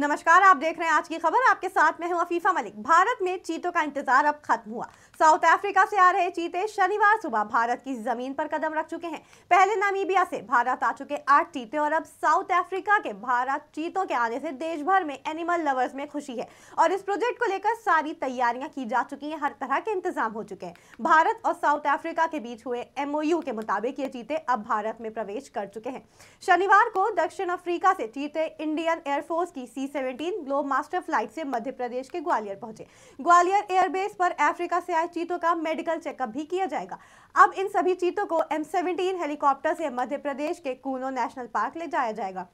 नमस्कार आप देख रहे हैं आज की खबर आपके साथ में हूं अफीफा मलिक भारत में चीतों का इंतजार अब खत्म हुआ साउथ अफ्रीका से आ रहे चीते शनिवार सुबह भारत की जमीन पर कदम रख चुके हैं पहले नामीबिया से भारत आ चुके आठ चीते और अब साउथ अफ्रीका के भारत चीतों के आने से देश भर में एनिमल लवर्स में खुशी है और इस प्रोजेक्ट को लेकर सारी तैयारियां की जा चुकी है हर तरह के इंतजाम हो चुके हैं भारत और साउथ अफ्रीका के बीच हुए एमओयू के मुताबिक ये चीते अब भारत में प्रवेश कर चुके हैं शनिवार को दक्षिण अफ्रीका से चीते इंडियन एयरफोर्स की 17 ग्लोब मास्टर फ्लाइट से मध्य प्रदेश के ग्वालियर पहुंचे ग्वालियर एयरबेस पर अफ्रीका से आए चीतों का मेडिकल चेकअप भी किया जाएगा अब इन सभी चीतों को एम सेवेंटीन हेलीकॉप्टर से मध्य प्रदेश के कूनो नेशनल पार्क ले जाया जाएगा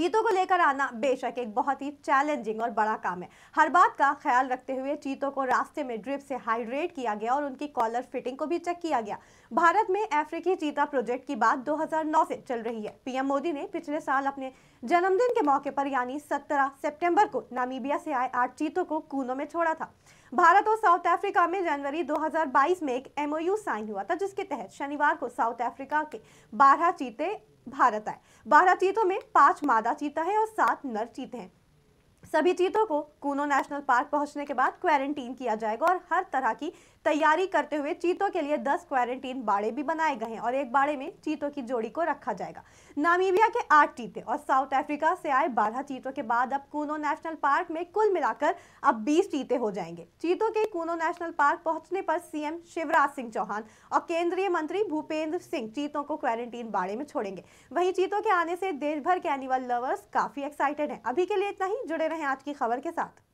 चीतों को लेकर आना बेशक एक बहुत ही चैलेंजिंग और बड़ा काम है हर बात का ख्याल रखते हुए चीतों को रास्ते में ड्रिप से हाइड्रेट किया गया और उनकी कॉलर फिटिंग को भी चेक किया गया भारत में अफ्रीकी चीता प्रोजेक्ट की बात 2009 से चल रही है पीएम मोदी ने पिछले साल अपने जन्मदिन के मौके पर यानी सत्रह सेप्टेम्बर को नामीबिया से आए आठ चीतों को कूनों में छोड़ा था भारत और साउथ अफ्रीका में जनवरी 2022 में एक एमओयू साइन हुआ था जिसके तहत शनिवार को साउथ अफ्रीका के बारह चीते भारत आए बारह चीतों में पांच मादा चीता है और सात नर चीते हैं सभी चीतों को कूनो नेशनल पार्क पहुंचने के बाद क्वारंटीन किया जाएगा और हर तरह की तैयारी करते हुए चीतों के लिए 10 क्वारंटीन बाड़े भी बनाए गए हैं और एक बाड़े में चीतों की जोड़ी को रखा जाएगा नामीबिया के आठ चीते और साउथ अफ्रीका से आए बारह चीतों के बाद अब कूनो नेशनल पार्क में कुल मिलाकर अब बीस चीते हो जाएंगे चीतों के कूनो नेशनल पार्क पहुंचने पर सीएम शिवराज सिंह चौहान और केंद्रीय मंत्री भूपेंद्र सिंह चीतों को क्वारंटीन बाड़े में छोड़ेंगे वहीं चीतों के आने से देश भर के एनिमल लवर्स काफी एक्साइटेड है अभी के लिए इतना ही जुड़े रहे आज की खबर के साथ